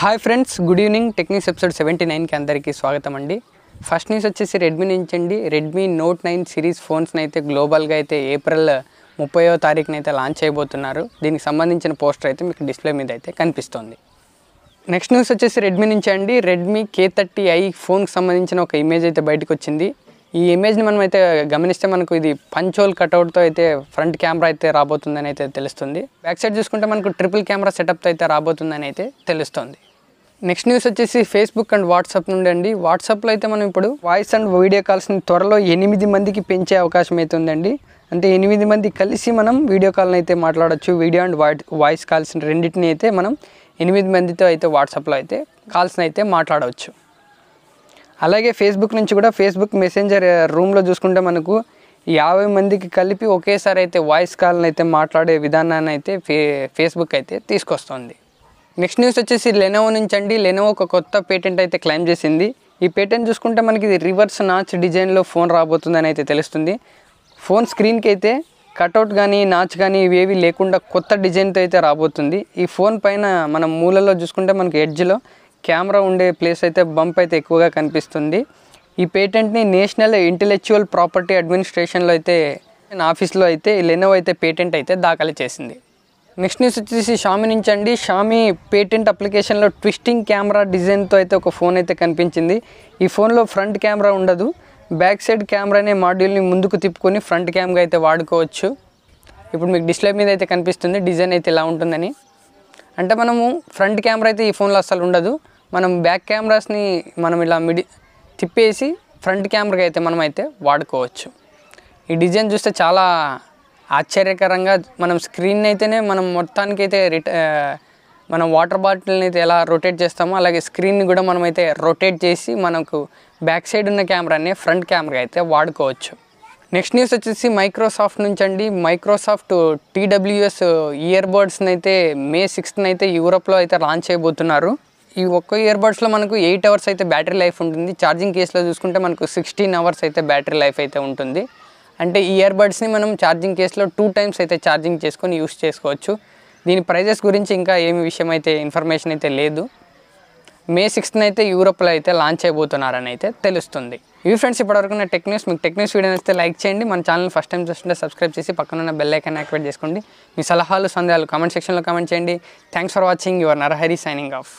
hi friends good evening techniques episode seventy నైన్కి అందరికీ స్వాగతం అండి ఫస్ట్ న్యూస్ వచ్చేసి రెడ్మీ నుంచి అండి రెడ్మీ నోట్ నైన్ సిరీస్ ఫోన్స్ని అయితే గ్లోబల్గా అయితే ఏప్రిల్ ముప్పైవ తారీఖున అయితే లాంచ్ అయిపోతున్నారు దీనికి సంబంధించిన పోస్టర్ అయితే మీకు డిస్ప్లే మీద అయితే కనిపిస్తోంది నెక్స్ట్ న్యూస్ వచ్చేసి రెడ్మీ నుంచి అండి రెడ్మీ కే థర్టీ ఐ ఫోన్కి సంబంధించిన ఒక ఇమేజ్ అయితే బయటకు వచ్చింది ఈ ఇమేజ్ని మనం అయితే గమనిస్తే మనకు ఇది పంచోల్ కట్అవుట్తో అయితే ఫ్రంట్ కెమెరా అయితే రాబోతుందని అయితే తెలుస్తుంది బ్యాక్ సైడ్ చూసుకుంటే మనకు ట్రిపుల్ కెమెరా సెటప్తో అయితే రాబోతుందని అయితే తెలుస్తుంది నెక్స్ట్ న్యూస్ వచ్చేసి ఫేస్బుక్ అండ్ వాట్సాప్ నుండి అండి వాట్సాప్లో అయితే మనం ఇప్పుడు వాయిస్ అండ్ వీడియో కాల్స్ని త్వరలో ఎనిమిది మందికి పెంచే అవకాశం అయితే ఉందండి అంటే ఎనిమిది మంది కలిసి మనం వీడియో కాల్ని అయితే మాట్లాడచ్చు వీడియో అండ్ వాయిస్ కాల్స్ రెండింటిని అయితే మనం ఎనిమిది మందితో అయితే వాట్సాప్లో అయితే కాల్స్ని అయితే మాట్లాడవచ్చు అలాగే ఫేస్బుక్ నుంచి కూడా ఫేస్బుక్ మెసెంజర్ రూమ్లో చూసుకుంటే మనకు యాభై మందికి కలిపి ఒకేసారి అయితే వాయిస్ కాల్ని అయితే మాట్లాడే విధానాన్ని అయితే ఫే ఫేస్బుక్ అయితే తీసుకొస్తుంది నెక్స్ట్ న్యూస్ వచ్చేసి లెనోవో నుంచి అండి లెనోవో ఒక కొత్త పేటెంట్ అయితే క్లైమ్ చేసింది ఈ పేటెంట్ చూసుకుంటే మనకి ఇది రివర్స్ నాచ్ డిజైన్లో ఫోన్ రాబోతుందని అయితే తెలుస్తుంది ఫోన్ స్క్రీన్కి అయితే కట్అవుట్ కానీ నాచ్ కానీ ఇవేవి లేకుండా కొత్త డిజైన్తో అయితే రాబోతుంది ఈ ఫోన్ పైన మనం మూలలో చూసుకుంటే మనకి ఎడ్జ్లో కెమెరా ఉండే ప్లేస్ అయితే బంప్ అయితే ఎక్కువగా కనిపిస్తుంది ఈ పేటెంట్ని నేషనల్ ఇంటలెక్చువల్ ప్రాపర్టీ అడ్మినిస్ట్రేషన్లో అయితే ఆఫీస్లో అయితే లెనోవో అయితే పేటెంట్ అయితే దాఖలు చేసింది నెక్స్ట్ న్యూస్ వచ్చేసి షామి నుంచి అండి షామి పేటెంట్ అప్లికేషన్లో ట్విస్టింగ్ కెమెరా డిజైన్తో అయితే ఒక ఫోన్ అయితే కనిపించింది ఈ ఫోన్లో ఫ్రంట్ కెమెరా ఉండదు బ్యాక్ సైడ్ కెమెరా అనే మాడ్యూల్ని ముందుకు తిప్పుకొని ఫ్రంట్ క్యామ్గా అయితే వాడుకోవచ్చు ఇప్పుడు మీకు డిస్ప్లే మీద అయితే కనిపిస్తుంది డిజైన్ అయితే ఇలా ఉంటుందని అంటే మనము ఫ్రంట్ కెమెరా అయితే ఈ ఫోన్లో అసలు ఉండదు మనం బ్యాక్ కెమెరాస్ని మనం ఇలా మిడి తిప్పేసి ఫ్రంట్ కెమెరాకి అయితే మనం అయితే వాడుకోవచ్చు ఈ డిజైన్ చూస్తే చాలా ఆశ్చర్యకరంగా మనం స్క్రీన్ అయితేనే మనం మొత్తానికైతే రిట మనం వాటర్ బాటిల్ని అయితే ఎలా రొటేట్ చేస్తామో అలాగే స్క్రీన్ని కూడా మనమైతే రొటేట్ చేసి మనకు బ్యాక్ సైడ్ ఉన్న కెమెరాని ఫ్రంట్ కెమెరా అయితే వాడుకోవచ్చు నెక్స్ట్ న్యూస్ వచ్చేసి మైక్రోసాఫ్ట్ నుంచి అండి మైక్రోసాఫ్ట్ టీడబ్ల్యూఎస్ ఇయర్బడ్స్ని అయితే మే సిక్స్త్న అయితే యూరోప్లో అయితే లాంచ్ చేయబోతున్నారు ఈ ఒక్క ఇయర్బడ్స్లో మనకు ఎయిట్ అవర్స్ అయితే బ్యాటరీ లైఫ్ ఉంటుంది ఛార్జింగ్ కేసులో చూసుకుంటే మనకు సిక్స్టీన్ అవర్స్ అయితే బ్యాటరీ లైఫ్ అయితే ఉంటుంది అంటే ఇయర్ బడ్స్ని మనం ఛార్జింగ్ కేసులో టూ టైమ్స్ అయితే ఛార్జింగ్ చేసుకొని యూస్ చేసుకోవచ్చు దీని ప్రైజెస్ గురించి ఇంకా ఏమి విషయం అయితే ఇన్ఫర్మేషన్ అయితే లేదు మే సిక్స్త్న అయితే యూరోప్లో అయితే లాంచ్ అయిపోతున్నారని అయితే తెలుస్తుంది ఈ ఫ్రెండ్స్ ఇప్పటివరకు నా టెక్నిక్స్ మీకు టెక్నిక్స్ వీడియో నచ్చితే లైక్ చేయండి మన ఛానల్ ఫస్ట్ టైం చూస్తుంటే సబ్స్క్రైబ్ చేసి పక్కనున్న బెల్ ఐకాన్ యాక్టివేట్ చేసుకోండి మీ సలహాలు సందేహాలు కామెంట్ సెక్షన్లో కామెంట్ చేయండి thanks for watching your Narahari signing of